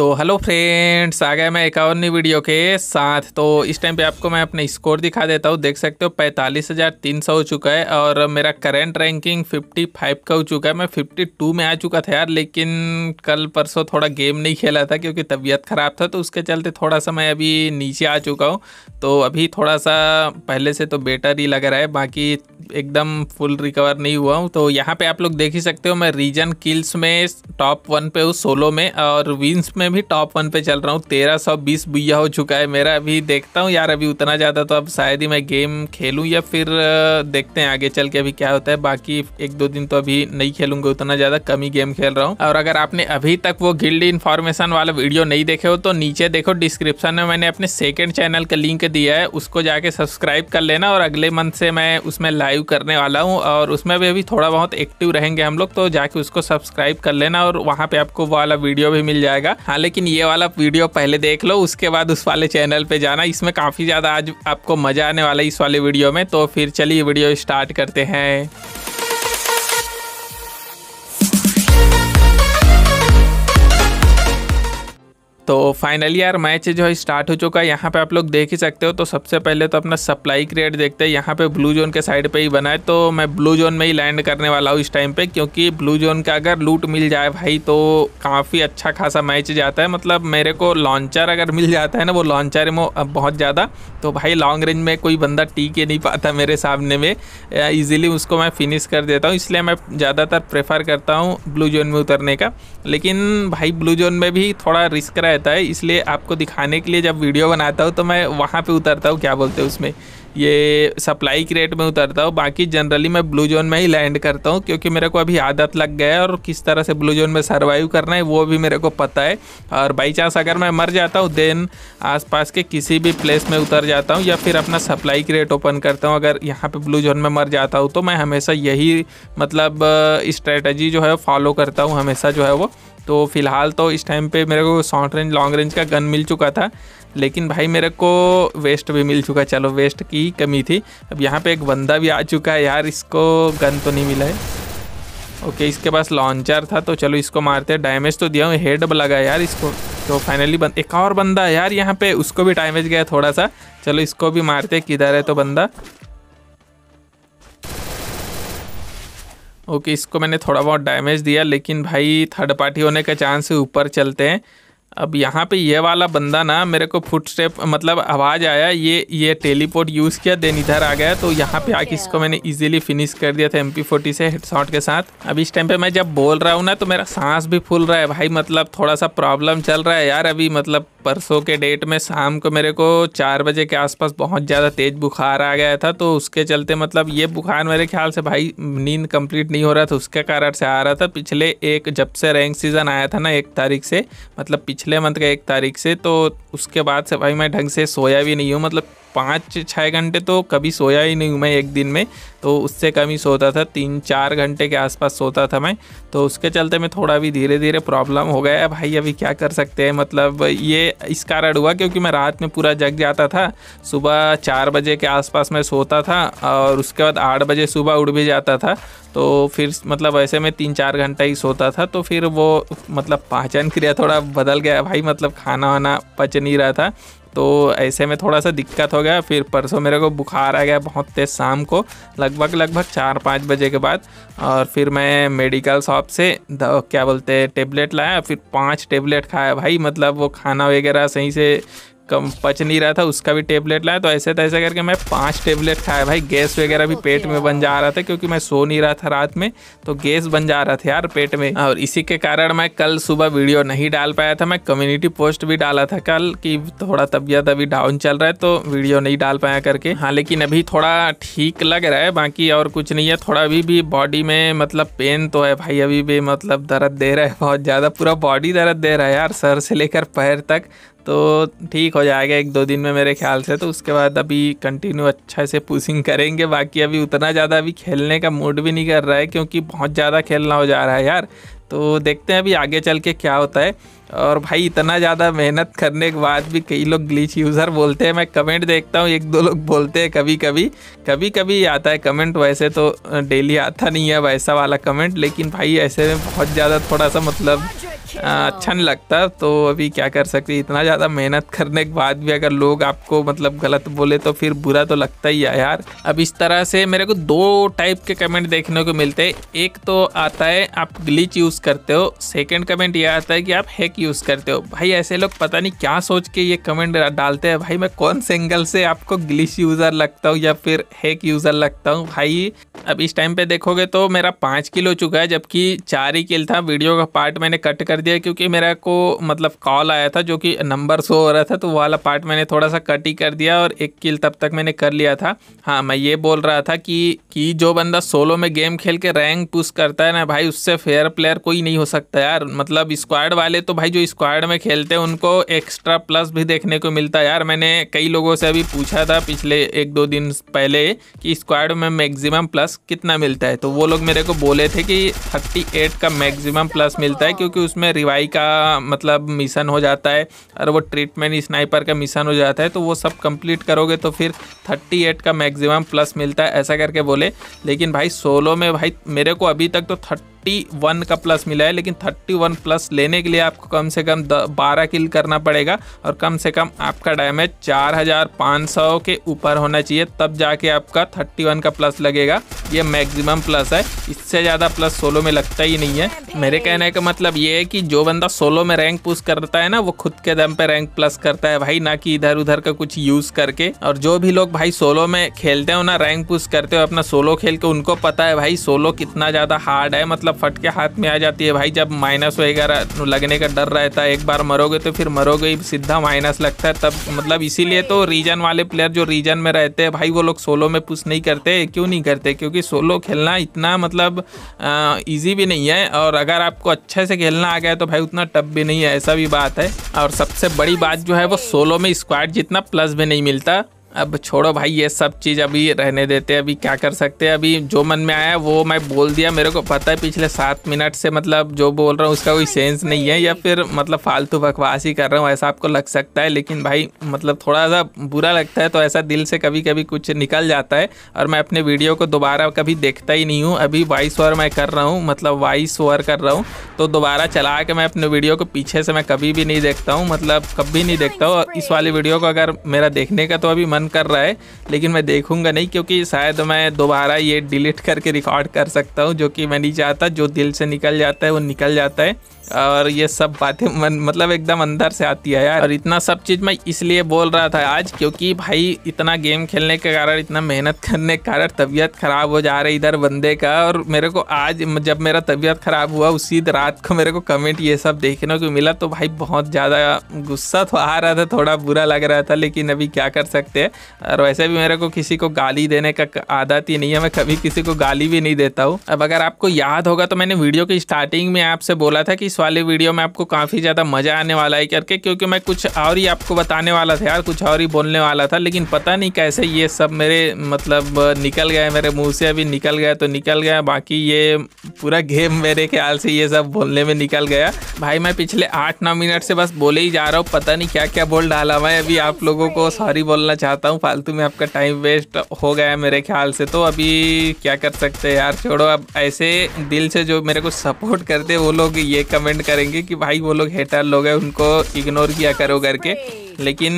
तो hello friends आ गया मैं एक नई वीडियो के साथ तो इस टाइम पे आपको मैं अपने स्कोर दिखा देता हूँ देख सकते हो पैंतालीस हज़ार तीन सौ हो चुका है और मेरा करंट रैंकिंग फिफ्टी फाइव का हो चुका है मैं फिफ्टी टू में आ चुका था यार लेकिन कल परसों थोड़ा गेम नहीं खेला था क्योंकि तबीयत ख़राब था तो उसके चलते थोड़ा सा मैं अभी नीचे आ चुका हूँ तो अभी थोड़ा सा पहले से तो बेटर ही लग रहा है बाकी एकदम फुल रिकवर नहीं हुआ हूँ तो यहाँ पर आप लोग देख ही सकते हो मैं रीजन किल्स में टॉप वन पे हूँ सोलो में और विन्स में में भी टॉप वन पे चल रहा हूँ तेरह सौ बीस बुया हो चुका है मेरा अभी देखता हूँ यार अभी उतना ज़्यादा तो अब शायद ही मैं गेम खेलूँ या फिर देखते हैं आगे चल के अभी क्या होता है बाकी एक दो दिन तो अभी नहीं खेलूंगा उतना ज़्यादा कम ही गेम खेल रहा हूँ और अगर आपने अभी तक वो गिल्ड इन्फॉर्मेशन वाला वीडियो नहीं देखे हो तो नीचे देखो डिस्क्रिप्शन में मैंने अपने सेकेंड चैनल का लिंक दिया है उसको जाके सब्सक्राइब कर लेना और अगले मंथ से मैं उसमें लाइव करने वाला हूँ और उसमें भी अभी थोड़ा बहुत एक्टिव रहेंगे हम लोग तो जाके उसको सब्सक्राइब कर लेना और वहाँ पे आपको वाला वीडियो भी मिल जाएगा हाँ लेकिन ये वाला वीडियो पहले देख लो उसके बाद उस वाले चैनल पे जाना इसमें काफ़ी ज़्यादा आज आपको मज़ा आने वाला है इस वाले वीडियो में तो फिर चलिए वीडियो स्टार्ट करते हैं तो फाइनली यार मैच जो है स्टार्ट हो चुका है यहाँ पे आप लोग देख ही सकते हो तो सबसे पहले तो अपना सप्लाई क्रिएट देखते हैं यहाँ पे ब्लू जोन के साइड पे ही बना है तो मैं ब्लू जोन में ही लैंड करने वाला हूँ इस टाइम पे क्योंकि ब्लू जोन का अगर लूट मिल जाए भाई तो काफ़ी अच्छा खासा मैच जाता है मतलब मेरे को लॉन्चर अगर मिल जाता है ना वो लॉन्चर में बहुत ज़्यादा तो भाई लॉन्ग रेंज में कोई बंदा टीक ही नहीं पाता मेरे सामने में ईजिली उसको मैं फिनिश कर देता हूँ इसलिए मैं ज़्यादातर प्रेफर करता हूँ ब्लू जोन में उतरने का लेकिन भाई ब्लू जोन में भी थोड़ा रिस्क रहता रहता है इसलिए आपको दिखाने के लिए जब वीडियो बनाता हूँ तो मैं वहाँ पे उतरता हूँ क्या बोलते हैं उसमें ये सप्लाई क्रेट में उतरता हूँ बाकी जनरली मैं ब्लू जोन में ही लैंड करता हूँ क्योंकि मेरे को अभी आदत लग गया है और किस तरह से ब्लू जोन में सर्वाइव करना है वो भी मेरे को पता है और बाई चांस अगर मैं मर जाता हूँ देन आसपास के किसी भी प्लेस में उतर जाता हूँ या फिर अपना सप्लाई क्रेट ओपन करता हूँ अगर यहाँ पर ब्लू जोन में मर जाता हूँ तो मैं हमेशा यही मतलब स्ट्रेटजी जो है फॉलो करता हूँ हमेशा जो है वो तो फ़िलहाल तो इस टाइम पे मेरे को शॉर्ट रेंज लॉन्ग रेंज का गन मिल चुका था लेकिन भाई मेरे को वेस्ट भी मिल चुका चलो वेस्ट की कमी थी अब यहाँ पे एक बंदा भी आ चुका है यार इसको गन तो नहीं मिला है ओके इसके पास लॉन्चर था तो चलो इसको मारते हैं डैमेज तो दिया हूँ हेड लगा यार इसको तो फाइनली बन एक और बंदा यार यहाँ पे उसको भी डैमेज गया थोड़ा सा चलो इसको भी मारते किधर है तो बंदा ओके इसको मैंने थोड़ा बहुत डैमेज दिया लेकिन भाई थर्ड पार्टी होने का चांस है ऊपर चलते हैं अब यहाँ पे ये वाला बंदा ना मेरे को फुट स्टेप मतलब आवाज़ आया ये ये टेलीपोर्ट यूज़ किया देन इधर आ गया तो यहाँ पे आके इसको मैंने इजीली फिनिश कर दिया था एम पी से शॉट के साथ अब इस टाइम पे मैं जब बोल रहा हूँ ना तो मेरा सांस भी फूल रहा है भाई मतलब थोड़ा सा प्रॉब्लम चल रहा है यार अभी मतलब परसों के डेट में शाम को मेरे को चार बजे के आसपास बहुत ज़्यादा तेज़ बुखार आ गया था तो उसके चलते मतलब ये बुखार मेरे ख्याल से भाई नींद कंप्लीट नहीं हो रहा था उसके कारण से आ रहा था पिछले एक जब से रैंक सीज़न आया था ना एक तारीख से मतलब पिछले मंथ का एक तारीख से तो उसके बाद से भाई मैं ढंग से सोया भी नहीं हूँ मतलब पाँच छः घंटे तो कभी सोया ही नहीं हूँ मैं एक दिन में तो उससे कम ही सोता था तीन चार घंटे के आसपास सोता था मैं तो उसके चलते मैं थोड़ा भी धीरे धीरे प्रॉब्लम हो गया भाई अभी क्या कर सकते हैं मतलब ये इस कारण हुआ क्योंकि मैं रात में पूरा जग जाता था सुबह चार बजे के आसपास मैं सोता था और उसके बाद आठ बजे सुबह उठ भी जाता था तो फिर मतलब ऐसे में तीन चार घंटा ही सोता था तो फिर वो मतलब पाचन क्रिया थोड़ा बदल गया भाई मतलब खाना वाना पच नहीं रहा था तो ऐसे में थोड़ा सा दिक्कत हो गया फिर परसों मेरे को बुखार आ गया बहुत तेज़ शाम को लगभग लगभग चार पाँच बजे के बाद और फिर मैं मेडिकल शॉप से क्या बोलते हैं टेबलेट लाया फिर पाँच टेबलेट खाया भाई मतलब वो खाना वगैरह सही से कम पच नहीं रहा था उसका भी टेबलेट लाया तो ऐसे तैसे करके मैं पाँच टेबलेट खाया भाई गैस वगैरह भी पेट में बन जा रहा था क्योंकि मैं सो नहीं रहा था रात में तो गैस बन जा रहा था यार पेट में और इसी के कारण मैं कल सुबह वीडियो नहीं डाल पाया था मैं कम्युनिटी पोस्ट भी डाला था कल कि थोड़ा तबियत अभी डाउन चल रहा है तो वीडियो नहीं डाल पाया करके हाँ लेकिन अभी थोड़ा ठीक लग रहा है बाकी और कुछ नहीं है थोड़ा अभी भी बॉडी में मतलब पेन तो है भाई अभी भी मतलब दर्द दे रहा है बहुत ज़्यादा पूरा बॉडी दर्द दे रहा है यार सर से लेकर पैर तक तो ठीक हो जाएगा एक दो दिन में मेरे ख्याल से तो उसके बाद अभी कंटिन्यू अच्छा से पुशिंग करेंगे बाकी अभी उतना ज़्यादा अभी खेलने का मूड भी नहीं कर रहा है क्योंकि बहुत ज़्यादा खेलना हो जा रहा है यार तो देखते हैं अभी आगे चल के क्या होता है और भाई इतना ज़्यादा मेहनत करने के बाद भी कई लोग ग्लीच यूज़र बोलते हैं मैं कमेंट देखता हूँ एक दो लोग बोलते हैं कभी कभी कभी कभी आता है कमेंट वैसे तो डेली आता नहीं है वैसा वाला कमेंट लेकिन भाई ऐसे में बहुत ज़्यादा थोड़ा सा मतलब अच्छा नहीं लगता तो अभी क्या कर सकते इतना ज़्यादा मेहनत करने के बाद भी अगर लोग आपको मतलब गलत बोले तो फिर बुरा तो लगता ही है यार अब इस तरह से मेरे को दो टाइप के कमेंट देखने को मिलते हैं एक तो आता है आप ग्लिच यूज़ करते हो सेकेंड कमेंट यह आता है कि आप हैक यूज़ करते हो भाई ऐसे लोग पता नहीं क्या सोच के ये कमेंट डालते हैं भाई मैं कौन से एंगल से आपको ग्लिश यूज़र लगता हूँ या फिर हैक यूज़र लगता हूँ भाई अब इस टाइम पे देखोगे तो मेरा पाँच किलो चुका है जबकि चार ही किल था वीडियो का पार्ट मैंने कट कर दिया क्योंकि मेरा को मतलब कॉल आया था जो कि नंबर शो हो रहा था तो वाला पार्ट मैंने थोड़ा सा कट ही कर दिया और एक किल तब तक मैंने कर लिया था हाँ मैं ये बोल रहा था कि कि जो बंदा सोलो में गेम खेल के रैंक पुश करता है ना भाई उससे फेयर प्लेयर कोई नहीं हो सकता यार मतलब स्क्वाड वाले तो भाई भाई जो स्क्वाड में खेलते हैं उनको एक्स्ट्रा प्लस भी देखने को मिलता है यार मैंने कई लोगों से अभी पूछा था पिछले एक दो दिन पहले कि स्क्वाड में मैक्सिमम प्लस कितना मिलता है तो वो लोग मेरे को बोले थे कि 38 का मैक्सिमम प्लस मिलता है क्योंकि उसमें रिवाई का मतलब मिशन हो जाता है और वो ट्रीटमेंट स्नाइपर का मिशन हो जाता है तो वो सब कंप्लीट करोगे तो फिर थर्टी का मैक्सिमम प्लस मिलता है ऐसा करके बोले लेकिन भाई सोलो में भाई मेरे को अभी तक तो थर्टी वन का प्लस मिला है लेकिन थर्टी वन प्लस लेने के लिए आपको कम से कम बारह किल करना पड़ेगा और कम से कम आपका डैमेज चार हज़ार पाँच सौ के ऊपर होना चाहिए तब जाके आपका थर्टी वन का प्लस लगेगा ये मैक्सिमम प्लस है इससे ज़्यादा प्लस सोलो में लगता ही नहीं है मेरे कहने का मतलब ये है कि जो बंदा सोलो में रैंक पुश करता है ना वो खुद के दम पे रैंक प्लस करता है भाई ना कि इधर उधर का कुछ यूज़ करके और जो भी लोग भाई सोलो में खेलते हो ना रैंक पुश करते हो अपना सोलो खेल के उनको पता है भाई सोलो कितना ज़्यादा हार्ड है मतलब फट के हाथ में आ जाती है भाई जब माइनस वगैरह लगने का डर रहता है एक बार मरोगे तो फिर मरोगे ही सीधा माइनस लगता है तब मतलब इसीलिए तो रीजन वाले प्लेयर जो रीजन में रहते हैं भाई वो लोग सोलो में पुश नहीं करते क्यों नहीं करते क्योंकि सोलो खेलना इतना मतलब ईजी भी नहीं है और अगर आपको अच्छे से खेलना आ गया तो भाई उतना टफ भी नहीं है ऐसा भी बात है और सबसे बड़ी बात जो है वो सोलो में स्क्वाड जितना प्लस भी नहीं मिलता अब छोड़ो भाई ये सब चीज़ अभी रहने देते अभी क्या कर सकते हैं अभी जो मन में आया वो मैं बोल दिया मेरे को पता है पिछले सात मिनट से मतलब जो बोल रहा हूँ उसका कोई सेंस नहीं है या फिर मतलब फालतू बकवास ही कर रहा हूँ ऐसा आपको लग सकता है लेकिन भाई मतलब थोड़ा सा बुरा लगता है तो ऐसा दिल से कभी कभी कुछ निकल जाता है और मैं अपने वीडियो को दोबारा कभी देखता ही नहीं हूँ अभी वॉइस ओवर मैं कर रहा हूँ मतलब वॉइस ओवर कर रहा हूँ तो दोबारा चला के मैं अपने वीडियो को पीछे से मैं कभी भी नहीं देखता हूँ मतलब कभी नहीं देखता हूँ इस वाले वीडियो को अगर मेरा देखने का तो अभी मन मन कर रहा है लेकिन मैं देखूंगा नहीं क्योंकि शायद मैं दोबारा ये डिलीट करके रिकॉर्ड कर सकता हूँ जो कि मैं नहीं चाहता जो दिल से निकल जाता है वो निकल जाता है और ये सब बातें मन मतलब एकदम अंदर से आती है यार और इतना सब चीज़ मैं इसलिए बोल रहा था आज क्योंकि भाई इतना गेम खेलने के कारण इतना मेहनत करने के कारण तबीयत ख़राब हो जा रही इधर बंदे का और मेरे को आज जब मेरा तबीयत ख़राब हुआ उसी रात को मेरे को कमेंट ये सब देखने को मिला तो भाई बहुत ज़्यादा गुस्सा तो आ रहा था थोड़ा बुरा लग रहा था लेकिन अभी क्या कर सकते हैं और वैसे भी मेरे को किसी को गाली देने का आदत ही नहीं है मैं कभी किसी को गाली भी नहीं देता हूँ अब अगर आपको याद होगा तो मैंने वीडियो की स्टार्टिंग में आपसे बोला था कि इस वाले वीडियो में आपको काफ़ी ज़्यादा मज़ा आने वाला है करके क्योंकि मैं कुछ और ही आपको बताने वाला था यार कुछ और ही बोलने वाला था लेकिन पता नहीं कैसे ये सब मेरे मतलब निकल गए मेरे मुंह से अभी निकल गया तो निकल गया बाकी ये पूरा गेम मेरे ख्याल से ये सब बोलने में निकल गया भाई मैं पिछले आठ नौ मिनट से बस बोले ही जा रहा हूँ पता नहीं क्या क्या बोल डाला मैं अभी आप लोगों को सॉरी बोलना चाहता हूँ फालतू में आपका टाइम वेस्ट हो गया मेरे ख्याल से तो अभी क्या कर सकते हैं यार छोड़ो अब ऐसे दिल से जो मेरे को सपोर्ट करते वो लोग ये कमेंट करेंगे कि भाई वो लोग हेटर लोग हैं उनको इग्नोर किया करो करके लेकिन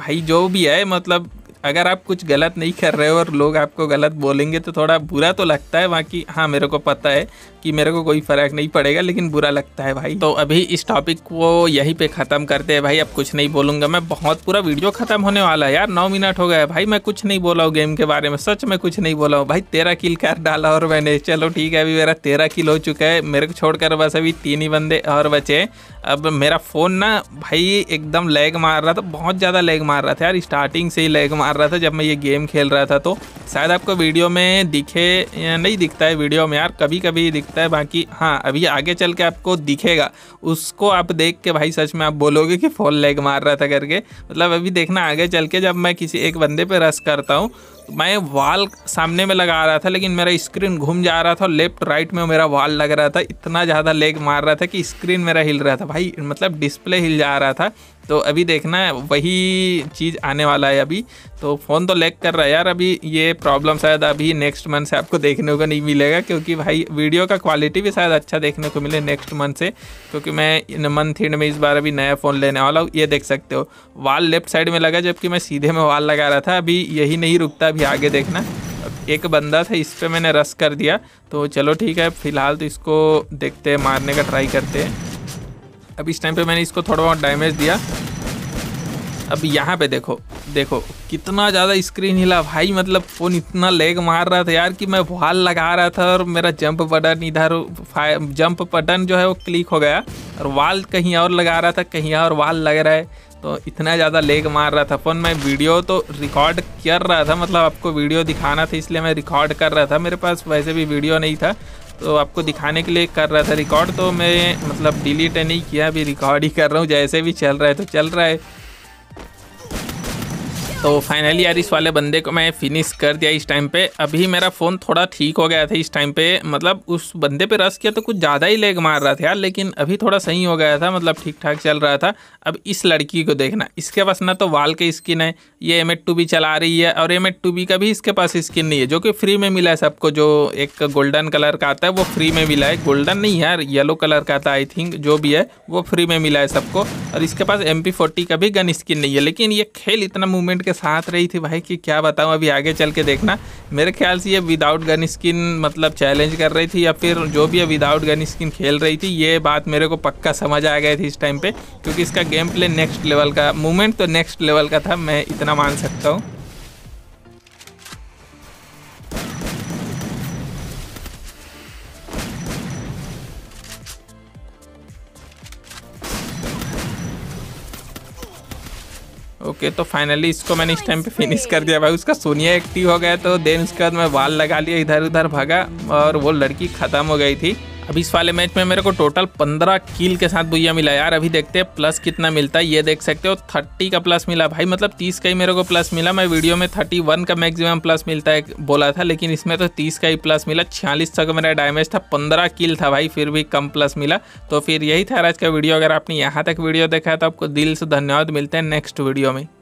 भाई जो भी है मतलब अगर आप कुछ गलत नहीं कर रहे हो और लोग आपको गलत बोलेंगे तो थोड़ा बुरा तो लगता है बाकी हाँ मेरे को पता है कि मेरे को कोई फ़र्क नहीं पड़ेगा लेकिन बुरा लगता है भाई तो अभी इस टॉपिक को यहीं पे ख़त्म करते हैं भाई अब कुछ नहीं बोलूँगा मैं बहुत पूरा वीडियो ख़त्म होने वाला है यार नौ मिनट हो गया भाई मैं कुछ नहीं बोला हूँ गेम के बारे में सच में कुछ नहीं बोला हूँ भाई तेरह किल कर डाला और मैंने चलो ठीक है अभी मेरा तेरह किल हो चुका है मेरे को छोड़कर बस अभी तीन ही बंदे और बचे अब मेरा फ़ोन ना भाई एकदम लेग मार रहा था बहुत ज़्यादा लेग मार रहा था यार स्टार्टिंग से ही लेग मार मार रहा था जब मैं ये गेम खेल रहा था तो शायद आपको वीडियो में दिखे या नहीं दिखता है वीडियो में यार कभी कभी दिखता है बाकी हाँ अभी आगे चल के आपको दिखेगा उसको आप देख के भाई सच में आप बोलोगे कि फॉल लेग मार रहा था करके मतलब अभी देखना आगे चल के जब मैं किसी एक बंदे पर रस करता हूँ मैं वाल सामने में लगा रहा था लेकिन मेरा स्क्रीन घूम जा रहा था और लेफ्ट राइट में मेरा वाल लग रहा था इतना ज़्यादा लेग मार रहा था कि स्क्रीन मेरा हिल रहा था भाई मतलब डिस्प्ले हिल जा रहा था तो अभी देखना है वही चीज़ आने वाला है अभी तो फ़ोन तो लेग कर रहा है यार अभी ये प्रॉब्लम शायद अभी नेक्स्ट मंथ से आपको देखने को नहीं मिलेगा क्योंकि भाई वीडियो का क्वालिटी भी शायद अच्छा देखने को मिले नेक्स्ट मंथ से क्योंकि मैं मंथ एंड में इस बार अभी नया फ़ोन लेने वाला हूँ ये देख सकते हो वाल लेफ्ट साइड में लगा जबकि मैं सीधे में वाल लगा रहा था अभी यही नहीं रुकता अभी अभी आगे देखना अब एक बंदा था इस पर मैंने रस कर दिया तो चलो ठीक है फिलहाल तो इसको देखते हैं मारने का ट्राई करते हैं अब इस टाइम पे मैंने इसको थोड़ा बहुत डैमेज दिया अब यहाँ पे देखो देखो कितना ज़्यादा स्क्रीन हिला भाई मतलब फ़ोन इतना लेग मार रहा था यार कि मैं वॉल लगा रहा था और मेरा जंप बटन इधर जंप बटन जो है वो क्लिक हो गया और वाल कहीं और लगा रहा था कहीं और वाल लग रहा है तो इतना ज़्यादा लेग मार रहा था फ़ोन मैं वीडियो तो रिकॉर्ड कर रहा था मतलब आपको वीडियो दिखाना था इसलिए मैं रिकॉर्ड कर रहा था मेरे पास वैसे भी वीडियो नहीं था तो आपको दिखाने के लिए कर रहा था रिकॉर्ड तो मैं मतलब डिलीट नहीं किया अभी रिकॉर्ड ही कर रहा हूँ जैसे भी चल रहा है तो चल रहा है तो फाइनली यार इस वाले बंदे को मैं फिनिश कर दिया इस टाइम पे अभी मेरा फ़ोन थोड़ा ठीक हो गया था इस टाइम पे मतलब उस बंदे पे रस किया तो कुछ ज़्यादा ही लेग मार रहा था यार लेकिन अभी थोड़ा सही हो गया था मतलब ठीक ठाक चल रहा था अब इस लड़की को देखना इसके पास ना तो वाल की स्किन है ये एम एड टू बी चला रही है और एम एड टू बी का भी इसके पास स्किन नहीं है जो कि फ्री में मिला है सबको जो एक गोल्डन कलर का आता है वो फ्री में मिला है गोल्डन नहीं यार येलो कलर का आता आई थिंक जो भी है वो फ्री में मिला है सबको और इसके पास एम पी फोर्टी का भी गन स्किन नहीं है लेकिन ये खेल इतना मूवमेंट के साथ रही थी भाई कि क्या बताऊँ अभी आगे चल के देखना मेरे ख्याल से ये विदाउट गन स्किन मतलब चैलेंज कर रही थी या फिर जो भी है विदाउट गन स्किन खेल रही थी ये बात मेरे को पक्का समझ आ गया थी इस टाइम पर क्योंकि इसका गेम प्ले नेक्स्ट लेवल का मूवमेंट तो नेक्स्ट लेवल का था मैं इतना मान सकता हूँ ओके तो फाइनली इसको मैंने इस टाइम हाँ, पे फिनिश कर दिया भाई उसका सोनिया एक्टिव हो गया तो देन उसके बाद मैं वाल लगा लिया इधर उधर भागा और वो लड़की ख़त्म हो गई थी अब इस वाले मैच में मेरे को टोटल 15 किल के साथ भुया मिला यार अभी देखते हैं प्लस कितना मिलता है ये देख सकते हो 30 का प्लस मिला भाई मतलब 30 का ही मेरे को प्लस मिला मैं वीडियो में 31 का मैक्सिमम प्लस मिलता है बोला था लेकिन इसमें तो 30 का ही प्लस मिला छियालीस का मेरा डैमेज था पंद्रह किल था भाई फिर भी कम प्लस मिला तो फिर यही था आज का वीडियो अगर आपने यहाँ तक वीडियो देखा है तो आपको दिल से धन्यवाद मिलते हैं नेक्स्ट वीडियो में